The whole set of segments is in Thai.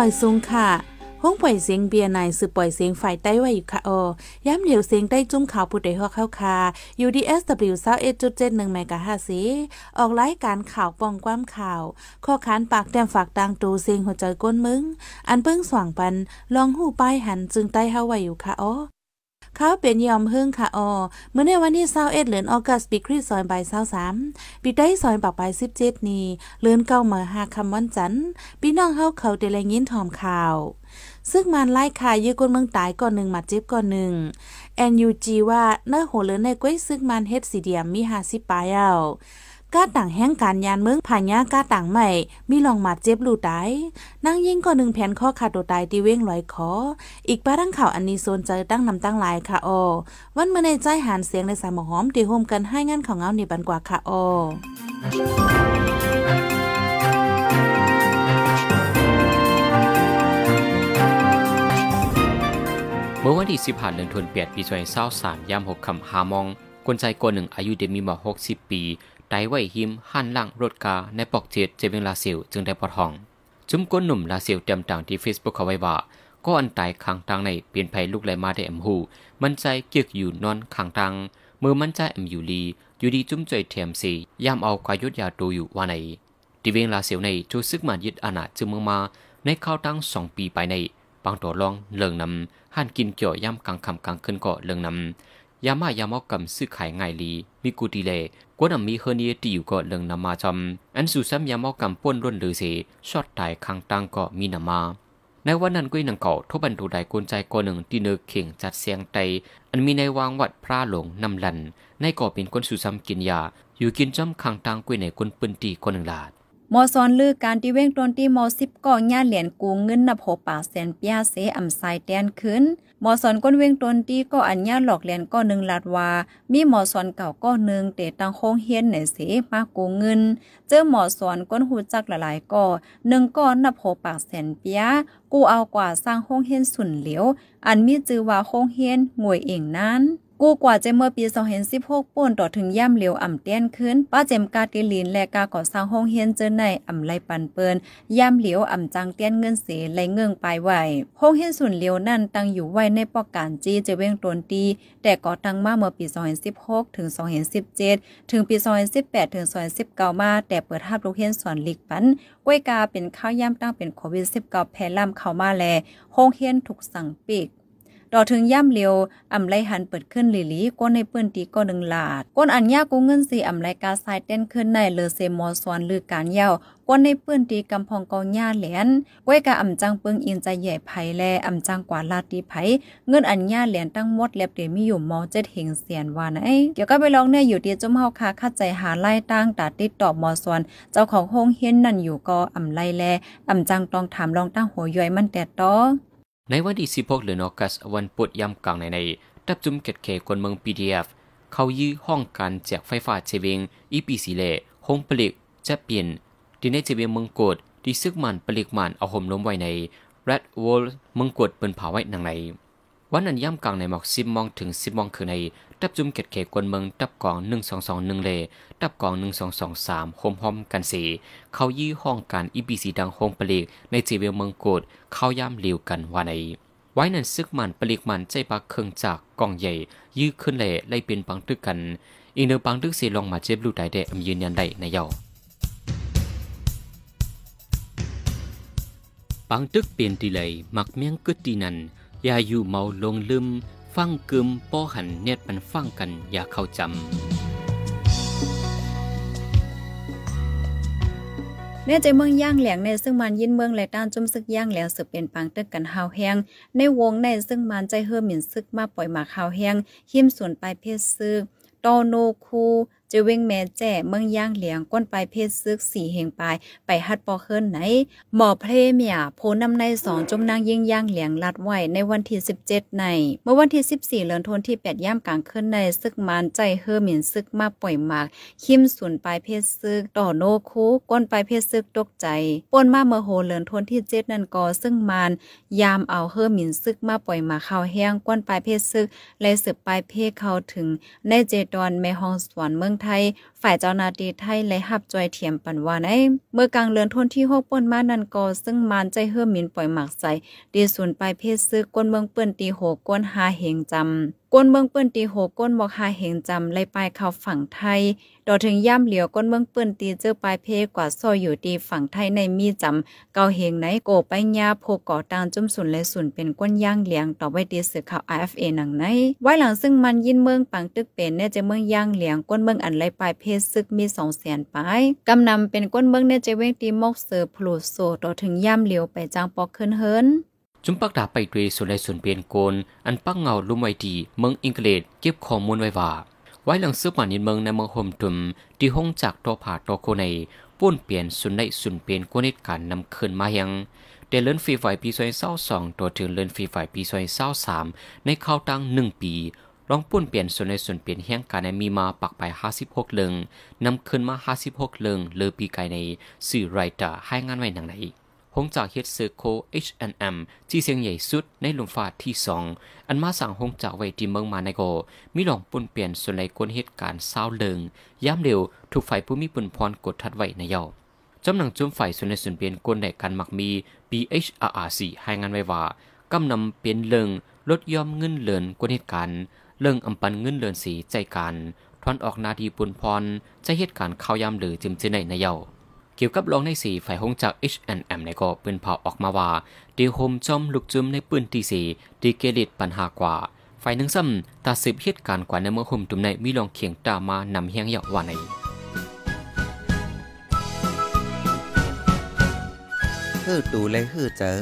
มายสูงค่ะ ห้องปล่อยเสียงเบียร์นายสืบปล่อยเสียงฝ่ายใต้ไว้อยู่ค่ะอย้ำเหลียวเสียงใต้จุ้มขาวผู้ใดหัวเข้าค่ะ UDSW 21.71เมกะฮาสีออกรายการข่าวปองความข่าว ข้อขานปากแต้มฝากดังตูเสียงหัวใจก้นมึง อันเพิ่งสว่างปัน ลองหูป้ายหันจึงใต้เฮาไว้อยู่ค่ะอเขาเป็นยอมเึิงค่ะออเมื่อในวันที่เศร้าเอ็ดเหลือนออกัสปีคริสซอยใบเศร้าสามปีได้ซอยปากใบสิบเจ็ดนี้เหลือนเก้าเมื่อหาคำวันจันทร์พี่น้องเฮาเขาเดลัยยินถอมข่าว ซึ่งมันไล่ค่ะยื้อก้นเมืองตายก่อนหนึ่งมาเจ็บก่อนหนึ่งแอนยูจีว่าเนื้อหัวเลือนในกล้วยซึ่งมันเฮ็ดสีเดียมมีหาสิปายเอาก้าต่างแห้งการยานเมืองผ่านยาก้าต่างใหม่มีลองมาเจ็บลูตายนั่งยิ่งก็หนึ่งแผ่นข้อขาดตัวตายตีเว้งลอยคออีกป้าตั้งข่าวอันนี้โซนใจตั้งนำตั้งลายค่ะออวันเมื่อในใจหานเสียงในสายหมอหอมตีโฮมกันให้งานของเงาในบันกว่าค่ะออเมื่อวันที่สิบหาเดือนธันวาคมปีสอยเศร้าสามย่ำหกคำหามองคนใจกว่าหนึ่งอายุเดมีมาหกสิบปีไดไว้หิมหันล่างรถกาในปอกเียดเจวิงลาเซยลจึงได้ปอดห้อง จุ้มก้นหนุ่มลาเซยลเต็มต่างที่เฟซบุ๊กเขาไว้ว่า ก็อันตายขังตังในเปลี่ยนภัยลูกไหลมาได้อ็มหู มันใจเกียกอยู่นอนขังตังมือมันใจเอ็มอยู่ลี อยู่ดีจุ้มใจเทมสีย่ำเอากายุดยาดูอยู่ว่าในดิเวงลาเสียวในจูซึกมายึดอาณาจึงเมืองมา ในข้าวตั้งสองปีไปในปางตัวลองเลิงนำห่านกินเกี่ยวย่ำกลางคำกลางึ้นเกาะเลิงนำยาม่ายามอกกำซื้อขายง่ายลีมีกูดีเลกวนมีเฮนีติอยู่ก็เรื่องนามาจำอันสุซ้ำยามอกกำป้นร่นหรือเสชอดตายคังตังก็มีนามา ในวันนั้นกุ้ยนังเก่าทบันดูได้กวนใจก่อหนึ่งที่เนกเข่งจัดเสียงไต อันมีในวางวัดพระหลงนำลันในก่อเป็นคนสุซ้ำกินยา อยู่กินจอมคังตังกุ้ยในคนปืนตีก่อหนึ่งลาดมอซอนลือการที่เว้งตนที่มอสิบก่อญ่าเหรียญกูเงินนับหกป่าแสนปียเสอำไซแดนขึ้นมอซอนก้นเว้งตนที่ก่อัญญาหลอกเหรียญกอหนึ่งลาดวามีมอซอนเก่ากอหนึ่งเตตังโค้งเฮียนไหนเสมากูเงิน เจอมอซอนก้นหูจักหลายก่อหนึ่งก้อนนับหกป่าแสนปีย กูเอากว่าสร้างโค้งเฮียนสุนเหลียว อันมีจือว่าโค้งเฮียนงวยเองนั้นกู้กว่าเจเมื่อปี 2016ป่วนต่อถึงย่ำเหลียวอ่ำเตี้ยนขึ้น ป้าเจมกาติลินและกาก่อสร้างห้องเฮียนเจอในอ่ำไรปันเปิน ย่ำเหลียวอ่ำจังเตี้ยนเงินเสียไรเงื่องปลายไหวห้องเฮียนส่วนเหลียวนั่นตั้งอยู่ไว้ในปอกการจีเจเว้งตนตีแต่ก่อตั้งมาเมื่อปี 2016 ถึง 2017 ถึงปี 2018 ถึง2019 มา แต่เปิดทับลูกเฮียนสอนลิกปันก้วยกาเป็นข้าวย่ำตั้งเป็นโควิด 19แพร่ล่ำเข้ามาแลห้องเฮียนถูกสั่งปิดดอถึงย่ำเลียวอ่ำไรหันเปิดขึ้นลิลีก้นในเปื้นตีก็หนึ่งหลาดก้นอันยากูเงินสีอ่ำไรกาสายเต้นขึ้นในเลอเซมอซอนลือการเยาวก้นในเปื้นตีกำพองกองยาเหลนก้วยกะอ่ำจังเปิงอินใจใหญ่ไผ่แลอ่ำจังกว่าลาตีไผ่เงินอันยาเหลนตั้งมด แลบเดียมีอยู่มอเจ็ดเหงเสียนวานไอเดี๋ยวก็ไปลองเนี่ยอยู่เดียจมเฮาคาคัดใจหาไล่ตั้งตัดติดตอบมอซอนเจ้าของโฮงเฮียนนั่นอยู่ก็อ่ำไรแลอ่ำจังตองถามลองตั้งหัวย่อยมันแต่ต่อในวันที่16เดือนออกัสวันปุดยำกลางในในดับจุมเกตเคคนเมืองปี d f เขายื้อห้องการแจกไฟฟ้าเชวิงอีปีสีเลหงปลิก จะเปลี่ยนที่ในเชววงเมืองกดที่ซึกมันปลิกมัน เอาห่มล้มไว้ใน แรดวอลเมืองกดเปินผาไว้หนังในวันนั้นย่ำกลางในหมอกซิบมองถึงซิบมองคือในตับจุ่มเกตเขกวนเมืองตับกองหนึ่งสองสองหนึ่งเลตับกองหนึ่งสองสองสามโฮมหอมกันสีเขายี่ห้องการอีบีสีดังโฮมปลีกในจีเวลเมืองกดเขาย่ำเลียวกันวันใน ไว้นั้นซึกมันปลีกมันใจปักเครื่องจากกองใหญ่ ยื้อขึ้นเลไล่เป็นปังตึกกันอีเนอปังตึกสีลองมาเจ็บลูกได้เดมยืนยันได้ในเยาปังตึกเปลี่ยนดีเลย มักเมียงกึดตีนันอย่าอยู่เมาลงลืมฟังกึมป้อหันเน็ดมันฟังกันอย่าเข้าจำแน่ใจเมืองย่างแหลงในซึ่งมันยินเมืองแหลต้านจุมซึกย่างแหลงสืบเป็นปังตึกกันหาวแห้งในวงในซึ่งมันใจเฮือหมิ่นซึกมาปล่อยหมากหาวแห้งหิมส่วนปลายเพศซึกตโนคูจะเว้งแม่แจ่เมืองย่างเหลียงก้นปลายเพศซึกสี่เหงปลาย ไปฮัดปอเคลื่อนไหน หมอเพลเมียโพนำในสองจมนางยิ่งย่างเหลียงลัดไหวในวันที่ 17 ในเมื่อวันที่ 14เลือนทนที่ 8ย่ามกลางเคลื่อนในซึกมานใจเฮอหมิ่นซึกมาปล่อยหมากคิมสุนปลายเพศซึก ต่อโนคูก้นปลายเพศซึกตกใจ ป้นมาเมื่อโหเลือนทนที่7นั่นก่อซึ่งมานยามเอาเฮอหมิ่นซึกมาปล่อยหมากเข้าแห้ง ก้นปลายเพศซึกและสืบปลายเพศเข้าถึง ในเจตอนแม่ฮองสวนเมืองไทย ฝ่ายเจ้านาตีไทยและหับจอยเทียมปันวนาในเมื่อกลางเรือนทนที่กป่นมานันกอซึ่งมานใจเฮิ่มมินปล่อยหมากใส่ดีสุนไปลายเพศซื้อก้นเมืองเปิ้นตีโหก้นหาเหงจำก้นเมืองเปิ้นตีโหก้นบอกหาเหงจำไล่ปลายเขาฝั่งไทยดอถึงย่ำเหลียวก้นเมืองเปิ้นตีเจอปลายเพกว่าซอยอยู่ตีฝั่งไทยในมีจำเกาเหงไหนโกไปยาโพก่อตางจุ่มสุนและสุนเป็นก้นย่างเหลียงต่อไว้ตีสื่อข่าว IFA หนังไหนไว้หลังซึ่งมันยินเมืองปังตึกเป็นเนี่ยจะเมืองย่างเหลียงก้นเมืองอันไล่ปลายเพซึกมีสอง0สนปลายกำนาเป็นก้นเมืองเนี่ยจะเว้งตีมกเสือพลูโซดอถึงย่ำเหลียวไปจางปอกขึ้นเฮิรนจุมปักดาไปด้วยสุนใดสุนเปลี่ยนโกน อันปักเงาลุมไวดี เมืองอังกฤษเก็บข้อมูลไว้ว่า ไว้หลังเสื้อผ่านยินเมืองในเมืองโฮมตุมที่ห้องจากตัวผาตัวโคในป้่นเปลี่ยนสุนไลสุนเปลี่ยนโกนิดการนำคืนมายฮงเดเลนฟีไฟปีซอยเศร้าสองตัวถึงเลอนฟีไฟปีซอยเศร้าสามในข้าวตั้งหนึ่งปี ลองป้่นเปลี่ยนส่วนในส่วนเปลี่ยนแห่งการในมีมาปักไปห้าสิบหกเลิงนำขึ้นมาห้าสิบหกเลิงเลือปีไกในสื่อไรต์ให้งานไว้หนังไหนหงจากเฮดเซอร์โค H&M ที่เสียงใหญ่สุดในลุมฟ้าที่สอง อันมาสั่งหงจากไว้ที่เมืองมาในโก มีหลองปุ่นเปลี่ยน ส่วนในกวนเหตุการณ์เศร้าเลิง ย้ำเร็ว ถูกฝ่ายผู้มีปุ่นพรกดทัดไว้ในเยาจำหนังจุ่มฝ่ายส่วนในส่วนเปลี่ยนกวนในการหมักมี BHRRC ให้งานไว้ว่า กำนำเปลี่ยนเลิงลดยอมเงินเลือนกวนเหตุการณ์เลิงอัมปันเงินเลือนสีใจการ ทอนออกนาทีปุ่นพรใจเหตุการณ์เข้ายามหรือจิมเจในในเยาเกี่ยวกับลองในสีฝ่ายหงจาก H&M ในก็ปืนเผาออกมาว่า ดีโฮมจอมลุกจุ่มในปืนที่สี ดีเกลิดปัญหากว่าฝ่ายหนึ่งซ้ำตัดสิบเหตุการณ์กว่าในเมื่อห่มตุ่มใน มีลองเขียงตามานำเฮียงยาวว่าในฮือตูเลยฮือเจอ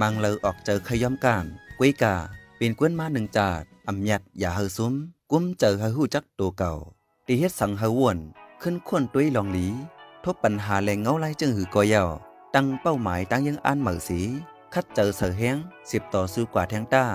มังเลอออกเจอขย่อมกานกุ้ยกาเป็นกวนมาหนึ่งจาดอำยัดอย่าเฮือซุ้มกุ้มเจอเฮือจักตัวเก่าตีเฮ็ดสังเฮือวนขึ้นข้นตุ้ยลองหลีทบปัญหาแหล่งเงาไล่จึงหือก่อยาวตั้งเป้าหมายตั้งยังอ่านเหมือสี คัดเจอเสือแห้งสิบต่อสู้กว่าแทงต้า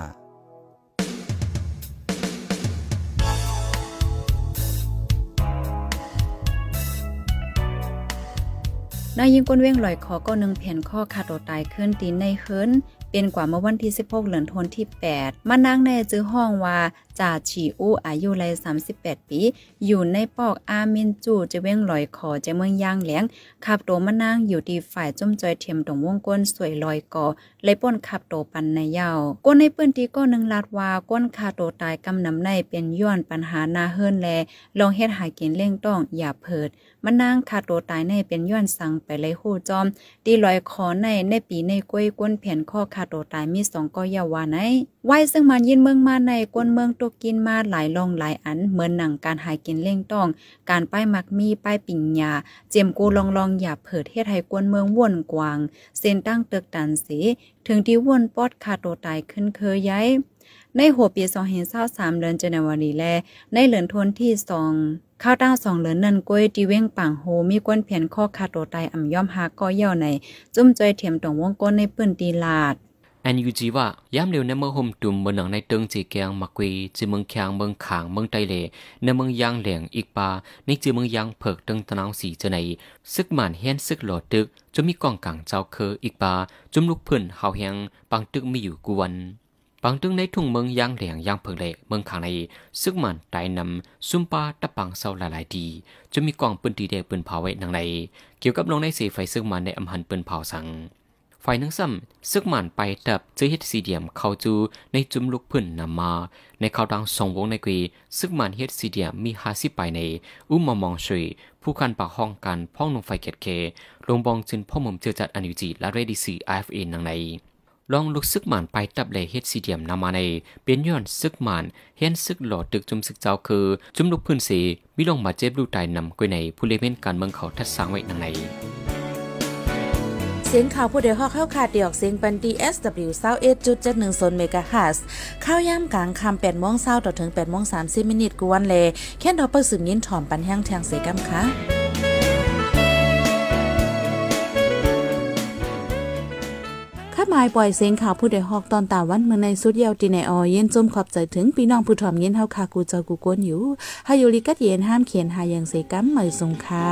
ได้ยิงก้นเว้งลอยคอก็นึงเพียนข้อขาดตตายขึ้นตีนในเฮิร์นเป็นกว่าเมื่อวันที่ 16 เหลือนทนที่ 8มานั่งในจื้อห้องว่าจ่าฉีอู้อายุไร38 ปี อยู่ในปอกอามินจู จะเว้งลอยคอจะเมืองย่างแหลงขับโตมานั่งอยู่ที่ฝ่ายจุ้มจอยเทียมตรงวงกลนสวยลอยกอเลยป้นขับโตปันในยาวก้นในปื้นที่กนหนึ่งลาดว่าก้นคาโตตายกำนำในเป็นย้อนปัญหาหนาเฮิรนแล ลองเฮ็ดหากินเล่งต้องอย่าเพิดมันน่งคาโตตายในเป็นย้อนสั่งไปเลยหู้จอมตีลอยคอในในปีในกล้วยก้นแผ่นข้อคาโตตายมีสองก้อยาวาไหนไวซึ่งมันยินเมืองมาในก้นเมืองตกกินมาหลายลองหลายอันเหมือนหนังการหากินเล่งต้อง การป้ายมักมีป้ายปิ่งยาเจียมกูลองลองอย่าเผิดเฮ็ดให้ก้นเมืองว่นกวาง เส้นตั้งเตึกตันสีถึงที่ว่นปอดคาดโตตายขึ้นเคยย้ายในหัวปีสองเห็นเศร้าสามเดือนเจนวารีแล ในเหลือนทนที่สองข้าวต้าสองเหลือนนันกล้วยตีเว้งป่างโฮมีก้นเพียนข้อคาดโตตายอ่ำย่อมหาก้อยเย่าในจุ้มจอยเถียมตองวงก้นในปืนตีลาดอนยูจีว่าย้ำเร็วในเมืองห่มตุ่มบนหนังในเติงจีแกงมะกวีจีเมืองแขงเมืองขางเมืองไตเลในเมืองยางแหลงอีกปาในจีเมืองยางเผิกเติงตะนาวสีเจนไนซึกหมันเฮียนซึกหลอดตึกจมีกองกลางเจ้าเคออีกปาจุมลูกเพื่อนเฮาแหงปังตึกมีอยู่กวนปังตึงในทุ่งเมืองยางแหลงยางเพิงเละเมืองข้างในซึ่งมันตนํนำซุ่มปาตะปังเศร้าหลายๆดี จะมีกองปืนตีเดปืนเผาไว้นังในเกี่ยวกับลงในเสีไฟซึ่งมันในอาหันปืนเผาสังฝ่ายนังซ้ำซึกหมันไปตับเจอเฮ็ดสี่เดียมเข้าจูในจุมลูกพื้นนำมา ในข่าวดังสองวงในกีซึกหมันเฮ็ดสี่เดียมมีหาสิ ไปในอุ้มมามองช่วยผู้คันปากห้องกันพ้องลงไฟเกตเคลงบองจินพ่อมุมเจอจัดอนิวจีและเรดิซีไอเอฟเอนังในลองลุกซึกหมานไปตับเลยเฮ็ดซีเดียมนำมาในเป็นย้อนซึกหมานเห็นซึกหลอดตึกจุมซึกเจ้าคือจุมลุกพื้นสีมิลงมาเจ็บลูกตายนำกุยในผู้เลเม่นการเมืองเขาทัดสางไว้นางในสียงข่าวผู้เดฮอกเข้าขาดเดียวเสียงปันดี SW 21.71เมกะฮัสข้าวย่ำกลางคำ8โมงเช้าต่อถึง8โมง30 มินิทกวนเลยแค่ดอประสืบยินถอมปันแห้งแทงเสกัมค่ะข้ามายปล่อยเสียงข่าวผู้ใดฮอกตอนตาวันเมื่อในสุดเยาวตีในออเย็นจมขอบใจถึงพี่น้องผู้ถ่อมเย็นเฮาคากูเจอกูกวนอยู่ฮายูลิกัดเย็นห้ามเขียนหายังเสกัมเหมยสงค่ะ